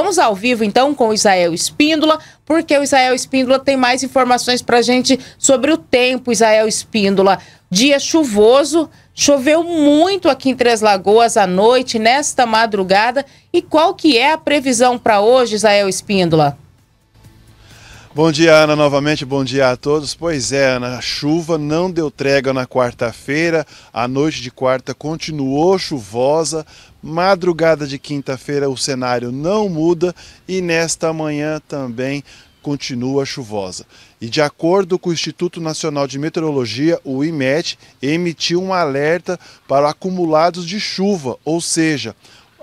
Vamos ao vivo então com o Isael Espíndola, porque o Isael Espíndola tem mais informações para gente sobre o tempo. Isael Espíndola, dia chuvoso, choveu muito aqui em Três Lagoas à noite, nesta madrugada. E qual que é a previsão para hoje, Isael Espíndola? Bom dia, Ana, novamente. Bom dia a todos. Pois é, Ana, a chuva não deu trégua na quarta-feira. A noite de quarta continuou chuvosa. Madrugada de quinta-feira o cenário não muda e nesta manhã também continua chuvosa. E de acordo com o Instituto Nacional de Meteorologia, o IMET, emitiu um alerta para acumulados de chuva, ou seja,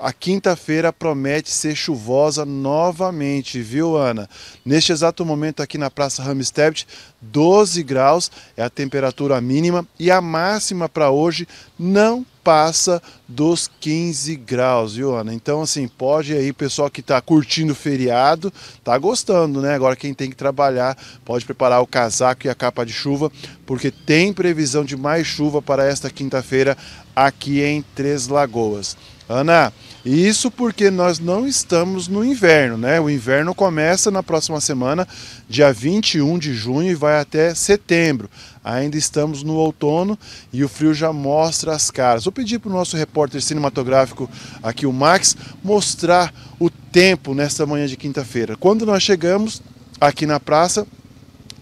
a quinta-feira promete ser chuvosa novamente, viu, Ana? Neste exato momento aqui na Praça Ramstedt, 12 graus é a temperatura mínima e a máxima para hoje não passa dos 15 graus, viu, Ana? Então, assim, pode aí, pessoal que tá curtindo o feriado, tá gostando, né? Agora, quem tem que trabalhar, pode preparar o casaco e a capa de chuva, porque tem previsão de mais chuva para esta quinta-feira aqui em Três Lagoas. Ana, isso porque nós não estamos no inverno, né? O inverno começa na próxima semana, dia 21 de junho, e vai até setembro. Ainda estamos no outono e o frio já mostra as caras. Vou pedir para o nosso repórter cinematográfico aqui, o Max, mostrar o tempo nesta manhã de quinta-feira. Quando nós chegamos aqui na praça,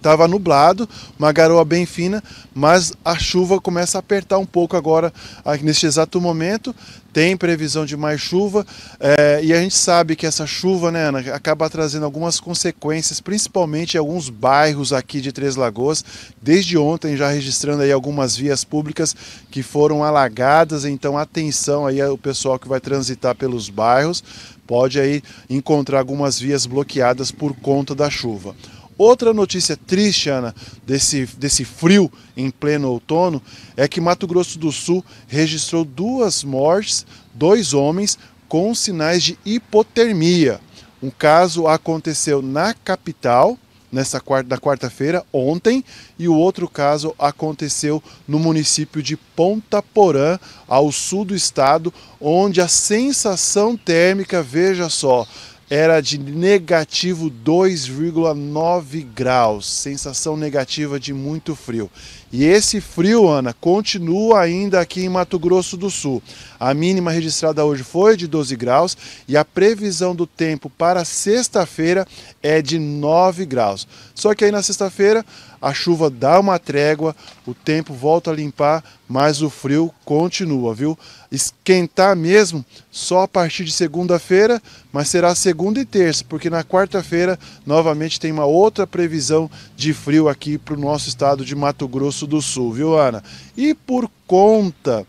Estava nublado, uma garoa bem fina, mas a chuva começa a apertar um pouco agora, ah, neste exato momento. Tem previsão de mais chuva é, e a gente sabe que essa chuva, né, Ana, acaba trazendo algumas consequências, principalmente em alguns bairros aqui de Três Lagoas. Desde ontem já registrando aí algumas vias públicas que foram alagadas, então atenção aí o pessoal que vai transitar pelos bairros pode aí encontrar algumas vias bloqueadas por conta da chuva. Outra notícia triste, Ana, desse, desse frio em pleno outono, é que Mato Grosso do Sul registrou duas mortes, dois homens, com sinais de hipotermia. Um caso aconteceu na capital, nessa quarta, na quarta-feira, ontem, e o outro caso aconteceu no município de Ponta Porã, ao sul do estado, onde a sensação térmica, veja só, era de negativo 2,9 graus, sensação negativa de muito frio. E esse frio, Ana, continua ainda aqui em Mato Grosso do Sul. A mínima registrada hoje foi de 12 graus e a previsão do tempo para sexta-feira é de 9 graus. Só que aí na sexta-feira a chuva dá uma trégua, o tempo volta a limpar, mas o frio continua, viu? esquentar mesmo só a partir de segunda-feira, mas será segunda e terça, porque na quarta-feira novamente tem uma outra previsão de frio aqui para o nosso estado de Mato Grosso do Sul, viu, Ana? E por conta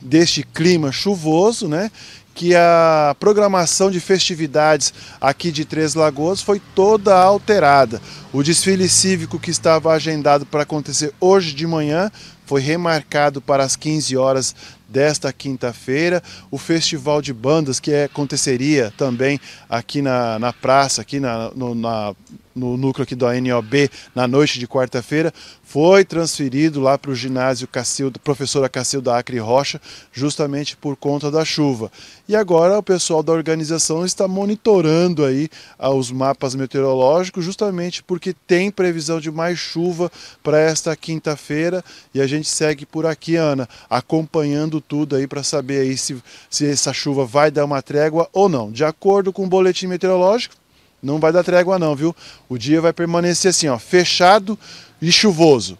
deste clima chuvoso, né? que a programação de festividades aqui de Três Lagoas foi toda alterada. O desfile cívico que estava agendado para acontecer hoje de manhã foi remarcado para as 15 horas desta quinta-feira. O festival de bandas que é, aconteceria também aqui na, na praça, aqui na, no, na no núcleo aqui da NOB na noite de quarta-feira, foi transferido lá para o ginásio Cacilda, professora Cacilda Acre Rocha, justamente por conta da chuva. E agora o pessoal da organização está monitorando aí ah, os mapas meteorológicos, justamente porque tem previsão de mais chuva para esta quinta-feira e a gente segue por aqui, Ana, acompanhando tudo aí para saber aí se, se essa chuva vai dar uma trégua ou não. De acordo com o boletim meteorológico, não vai dar trégua não, viu? O dia vai permanecer assim, ó, fechado e chuvoso.